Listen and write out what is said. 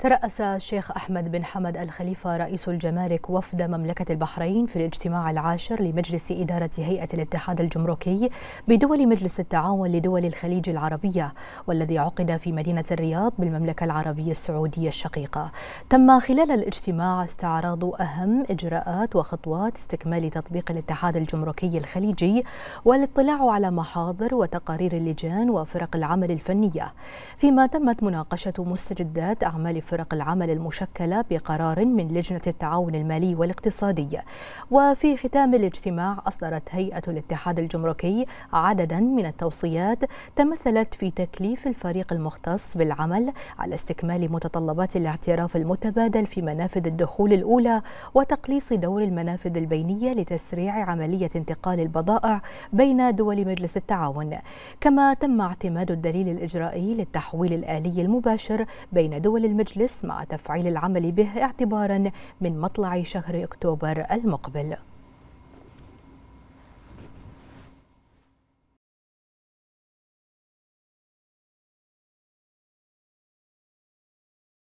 ترأس الشيخ أحمد بن حمد الخليفة رئيس الجمارك وفد مملكة البحرين في الاجتماع العاشر لمجلس إدارة هيئة الاتحاد الجمركي بدول مجلس التعاون لدول الخليج العربية والذي عقد في مدينة الرياض بالمملكة العربية السعودية الشقيقة تم خلال الاجتماع استعراض أهم إجراءات وخطوات استكمال تطبيق الاتحاد الجمركي الخليجي والاطلاع على محاضر وتقارير اللجان وفرق العمل الفنية فيما تمت مناقشة مستجدات أعمال فرق العمل المشكلة بقرار من لجنة التعاون المالي والاقتصادي وفي ختام الاجتماع أصدرت هيئة الاتحاد الجمركي عددا من التوصيات تمثلت في تكليف الفريق المختص بالعمل على استكمال متطلبات الاعتراف المتبادل في منافذ الدخول الأولى وتقليص دور المنافذ البينية لتسريع عملية انتقال البضائع بين دول مجلس التعاون كما تم اعتماد الدليل الإجرائي للتحويل الآلي المباشر بين دول المجلس المجلس مع تفعيل العمل به اعتبارا من مطلع شهر أكتوبر المقبل